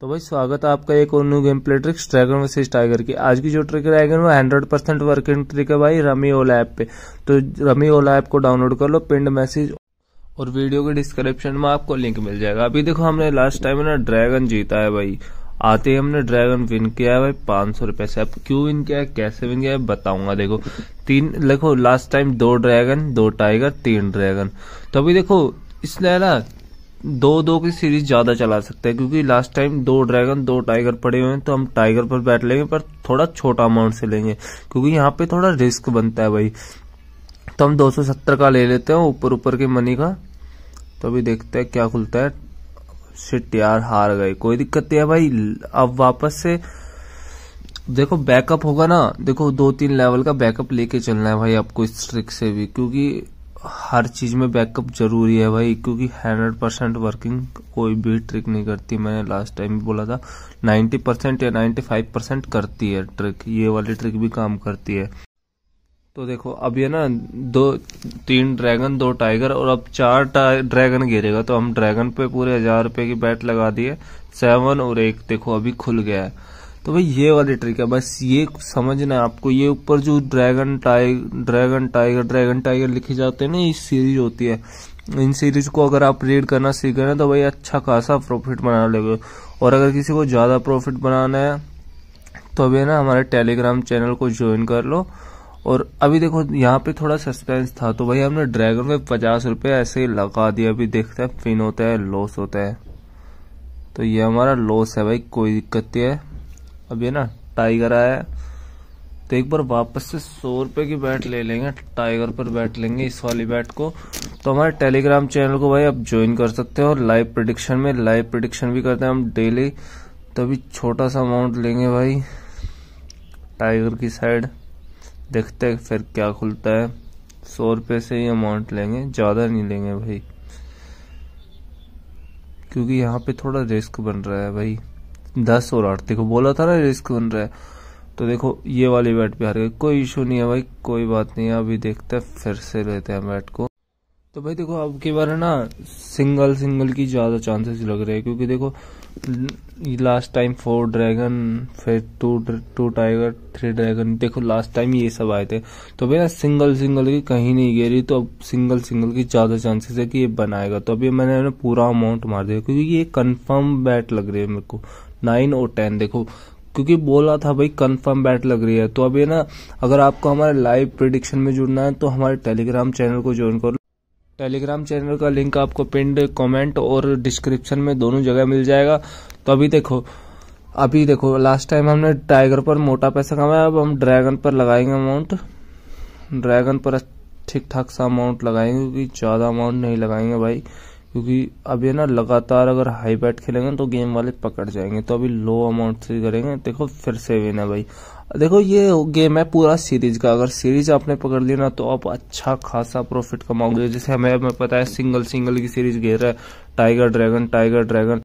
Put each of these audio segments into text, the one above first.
तो भाई स्वागत है आपका एक और new game play tricks dragon versus tiger की आज की जो ट्रिक रहेगी वो हंड्रेड परसेंट वर्किंग ट्रिक है भाई रमी ओला ऐप पे तो रमी ओला ऐप को डाउनलोड कर लो पिंड मैसेज और वीडियो के डिस्क्रिप्शन में आपको लिंक मिल जाएगा अभी देखो हमने लास्ट टाइम ना ड्रैगन जीता है भाई आते ही हमने ड्रैगन विन किया है भाई पांच सौ रुपये से अब क्यों विन किया है कैसे विन किया है बताऊंगा देखो तीन देखो लास्ट टाइम दो ड्रैगन दो टाइगर तीन ड्रैगन तो अभी देखो इसने ना दो दो की सीरीज ज्यादा चला सकते हैं क्योंकि लास्ट टाइम दो ड्रैगन दो टाइगर पड़े हुए हैं तो हम टाइगर पर बैठ लेंगे पर थोड़ा छोटा अमाउंट से लेंगे क्योंकि यहाँ पे थोड़ा रिस्क बनता है भाई तो हम 270 का ले लेते हैं ऊपर ऊपर के मनी का तो अभी देखते हैं क्या खुलता है सिट यार हार गए कोई दिक्कत नहीं है भाई अब वापस से देखो बैकअप होगा ना देखो दो तीन लेवल का बैकअप लेके चलना है भाई आपको इस ट्रिक से भी क्योंकि हर चीज में बैकअप जरूरी है भाई क्योंकि हंड्रेड परसेंट वर्किंग कोई भी ट्रिक नहीं करती मैंने लास्ट टाइम भी बोला था नाइन्टी परसेंट या नाइन्टी फाइव परसेंट करती है ट्रिक ये वाली ट्रिक भी काम करती है तो देखो अब ये ना दो तीन ड्रैगन दो टाइगर और अब चार ड्रैगन गिरेगा तो हम ड्रैगन पे पूरे हजार रुपए की बैट लगा दिए सेवन और एक देखो अभी खुल गया है तो भाई ये वाली ट्रिक है बस ये समझना है आपको ये ऊपर जो dragon tiger dragon tiger dragon tiger लिखे जाते हैं ना ये सीरीज होती है इन सीरीज को अगर आप रीड करना सीख रहे ना तो भाई अच्छा खासा प्रॉफिट बना ले और अगर किसी को ज़्यादा प्रॉफिट बनाना है तो अभी ना हमारे टेलीग्राम चैनल को ज्वाइन कर लो और अभी देखो यहाँ पे थोड़ा सस्पेंस था तो भाई हमने ड्रैगन में पचास रुपये ऐसे ही लगा दिया अभी देखते हैं फिन होता है लॉस होता है तो ये हमारा लॉस है भाई कोई दिक्कत नहीं है अब ये ना टाइगर आया तो एक बार वापस से सौ रुपये की बैट ले लेंगे टाइगर पर बैट लेंगे इस वाली बैट को तो हमारे टेलीग्राम चैनल को भाई आप ज्वाइन कर सकते हो और लाइव प्रडिक्शन में लाइव प्रडिक्शन भी करते हैं हम डेली तो छोटा सा अमाउंट लेंगे भाई टाइगर की साइड देखते हैं फिर क्या खुलता है सौ रुपये से ही अमाउंट लेंगे ज़्यादा नहीं लेंगे भाई क्योंकि यहाँ पे थोड़ा रिस्क बन रहा है भाई दस और आठ देखो बोला था ना रिस्क बन रहा है तो देखो ये वाली बैट पे हार गए कोई इशू नहीं है भाई कोई बात नहीं है अभी देखते हैं फिर से लेते हैं बैट को तो भाई देखो अब की बार है ना सिंगल सिंगल की ज़्यादा चांसेस लग रहे हैं क्योंकि देखो लास्ट टाइम फोर ड्रैगन फिर two two tiger three dragon देखो लास्ट टाइम ये सब आए थे तो भाई ना सिंगल सिंगल की कहीं नहीं गिरी तो अब सिंगल सिंगल की ज़्यादा चांसेस है कि ये बनाएगा तो अभी मैंने ना पूरा अमाउंट मार दिया क्योंकि ये कन्फर्म बैट लग रही है मेरे को नाइन और टेन देखो क्योंकि बोला था भाई कंफर्म बैट लग रही है तो अभी ना अगर आपको हमारे लाइव प्रिडिक्शन में जुड़ना है तो हमारे टेलीग्राम चैनल को ज्वाइन करो टेलीग्राम चैनल का लिंक आपको पिंड कमेंट और डिस्क्रिप्शन में दोनों जगह मिल जाएगा तो अभी देखो अभी देखो लास्ट टाइम हमने टाइगर पर मोटा पैसा कमाया अब हम ड्रैगन पर लगाएंगे अमाउंट ड्रैगन पर ठीक ठाक सा अमाउंट लगाएंगे क्योंकि ज़्यादा अमाउंट नहीं लगाएंगे भाई क्योंकि अभी ना लगातार अगर हाई बैट खेलेंगे तो गेम वाले पकड़ जाएंगे तो अभी लो अमाउंट से करेंगे देखो फिर से विन है भाई देखो ये गेम है पूरा सीरीज का अगर सीरीज आपने पकड़ ली ना तो आप अच्छा खासा प्रॉफिट कमाओगे जैसे हमें हमें पता है सिंगल सिंगल की सीरीज घेर रहा है टाइगर ड्रैगन टाइगर ड्रैगन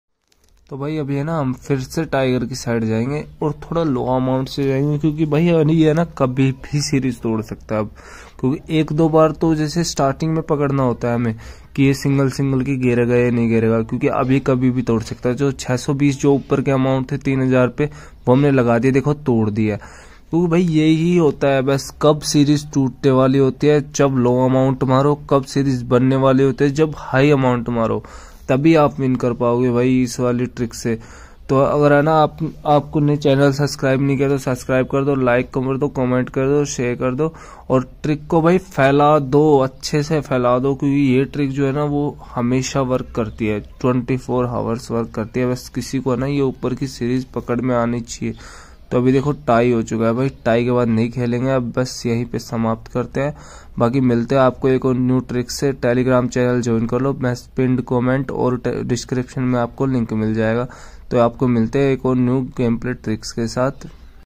तो भाई अभी है ना हम फिर से टाइगर की साइड जाएंगे और थोड़ा लो अमाउंट से जाएंगे क्योंकि भाई ये ना कभी भी सीरीज तोड़ सकता है अब क्योंकि एक दो बार तो जैसे स्टार्टिंग में पकड़ना होता है हमें कि ये सिंगल सिंगल की गिरेगा या नहीं गिरेगा क्योंकि अभी कभी भी तोड़ सकता है जो 620 जो ऊपर के अमाउंट थे तीन हज़ार पे वो हमने लगा दिया देखो तोड़ दिया क्योंकि भाई यही होता है बस कब सीरीज टूटने वाली होती है जब लो अमाउंट मारो कब सीरीज बनने वाली होती है जब हाई अमाउंट मारो तभी आप विन कर पाओगे भाई इस वाली ट्रिक से तो अगर है ना आप आपको ने चैनल सब्सक्राइब नहीं किया तो सब्सक्राइब कर दो लाइक कर दो कमेंट कर दो शेयर कर दो और ट्रिक को भाई फैला दो अच्छे से फैला दो क्योंकि ये ट्रिक जो है ना वो हमेशा वर्क करती है ट्वेंटी फोर आवर्स वर्क करती है बस किसी को ना ये ऊपर की सीरीज पकड़ में आनी चाहिए तो अभी देखो टाई हो चुका है भाई टाई के बाद नहीं खेलेंगे अब बस यहीं पे समाप्त करते हैं बाकी मिलते हैं आपको एक और न्यू ट्रिक से टेलीग्राम चैनल ज्वाइन कर लो मैं पिंड कमेंट और डिस्क्रिप्शन में आपको लिंक मिल जाएगा तो आपको मिलते हैं एक और न्यू गेम प्ले ट्रिक्स के साथ